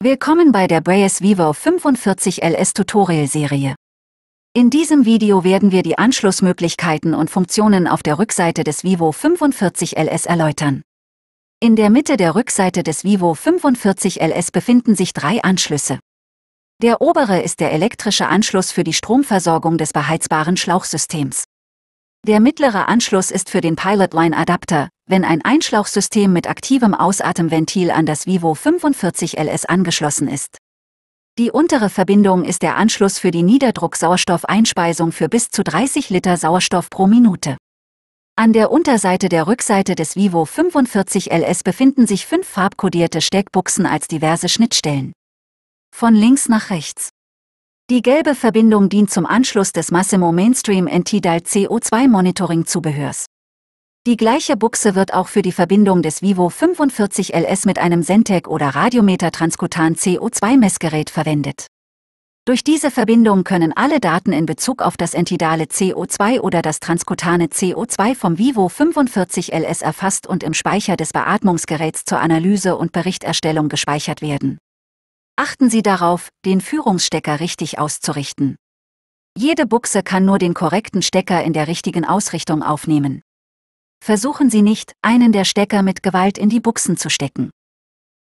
Willkommen bei der Breyes Vivo 45 LS Tutorial Serie. In diesem Video werden wir die Anschlussmöglichkeiten und Funktionen auf der Rückseite des Vivo 45 LS erläutern. In der Mitte der Rückseite des Vivo 45 LS befinden sich drei Anschlüsse. Der obere ist der elektrische Anschluss für die Stromversorgung des beheizbaren Schlauchsystems. Der mittlere Anschluss ist für den Pilotline-Adapter, wenn ein Einschlauchsystem mit aktivem Ausatemventil an das Vivo 45 LS angeschlossen ist. Die untere Verbindung ist der Anschluss für die Niederdrucksauerstoffeinspeisung für bis zu 30 Liter Sauerstoff pro Minute. An der Unterseite der Rückseite des Vivo 45 LS befinden sich fünf farbkodierte Steckbuchsen als diverse Schnittstellen. Von links nach rechts. Die gelbe Verbindung dient zum Anschluss des Massimo Mainstream Anti-Dial CO2 Monitoring Zubehörs. Die gleiche Buchse wird auch für die Verbindung des Vivo 45 LS mit einem Sentec oder Radiometer Transkutan CO2-Messgerät verwendet. Durch diese Verbindung können alle Daten in Bezug auf das entidale CO2 oder das transkutane CO2 vom Vivo 45 LS erfasst und im Speicher des Beatmungsgeräts zur Analyse und Berichterstellung gespeichert werden. Achten Sie darauf, den Führungsstecker richtig auszurichten. Jede Buchse kann nur den korrekten Stecker in der richtigen Ausrichtung aufnehmen. Versuchen Sie nicht, einen der Stecker mit Gewalt in die Buchsen zu stecken.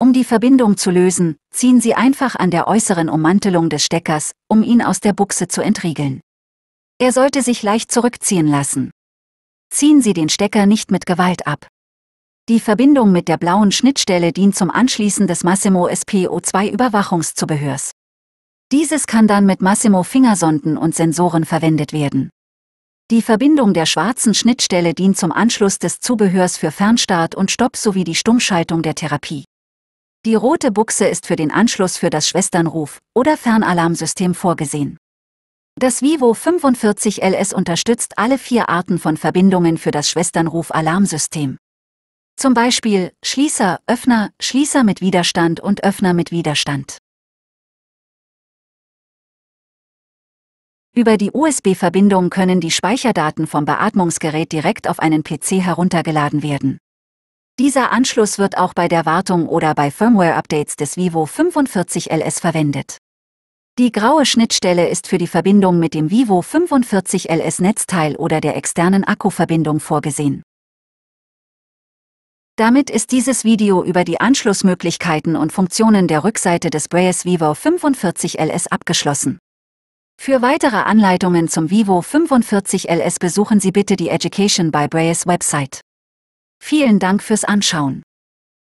Um die Verbindung zu lösen, ziehen Sie einfach an der äußeren Ummantelung des Steckers, um ihn aus der Buchse zu entriegeln. Er sollte sich leicht zurückziehen lassen. Ziehen Sie den Stecker nicht mit Gewalt ab. Die Verbindung mit der blauen Schnittstelle dient zum Anschließen des Massimo SPO2 Überwachungszubehörs. Dieses kann dann mit Massimo Fingersonden und Sensoren verwendet werden. Die Verbindung der schwarzen Schnittstelle dient zum Anschluss des Zubehörs für Fernstart und Stopp sowie die Stummschaltung der Therapie. Die rote Buchse ist für den Anschluss für das Schwesternruf- oder Fernalarmsystem vorgesehen. Das Vivo 45 LS unterstützt alle vier Arten von Verbindungen für das Schwesternruf-Alarmsystem. Zum Beispiel Schließer, Öffner, Schließer mit Widerstand und Öffner mit Widerstand. Über die USB-Verbindung können die Speicherdaten vom Beatmungsgerät direkt auf einen PC heruntergeladen werden. Dieser Anschluss wird auch bei der Wartung oder bei Firmware-Updates des Vivo 45LS verwendet. Die graue Schnittstelle ist für die Verbindung mit dem Vivo 45LS Netzteil oder der externen Akkuverbindung vorgesehen. Damit ist dieses Video über die Anschlussmöglichkeiten und Funktionen der Rückseite des Braes Vivo 45LS abgeschlossen. Für weitere Anleitungen zum Vivo 45 LS besuchen Sie bitte die Education by Braille's Website. Vielen Dank fürs Anschauen.